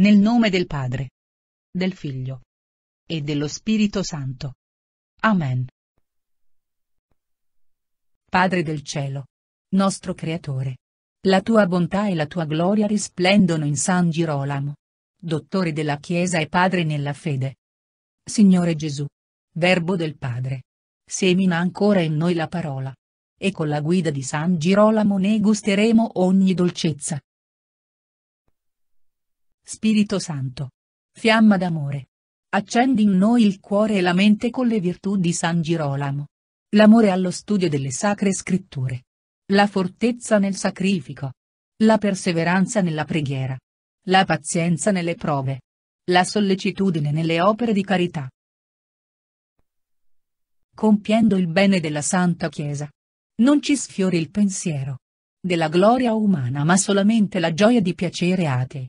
Nel nome del Padre, del Figlio e dello Spirito Santo. Amen. Padre del cielo, nostro Creatore, la tua bontà e la tua gloria risplendono in San Girolamo, dottore della Chiesa e padre nella fede. Signore Gesù, Verbo del Padre, semina ancora in noi la parola. E con la guida di San Girolamo ne gusteremo ogni dolcezza. Spirito Santo. Fiamma d'amore. Accendi in noi il cuore e la mente con le virtù di San Girolamo. L'amore allo studio delle sacre scritture. La fortezza nel sacrifico. La perseveranza nella preghiera. La pazienza nelle prove. La sollecitudine nelle opere di carità. Compiendo il bene della Santa Chiesa. Non ci sfiori il pensiero della gloria umana ma solamente la gioia di piacere a te.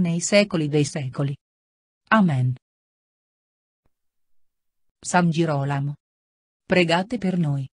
nei secoli dei secoli. Amen. San Girolamo. Pregate per noi.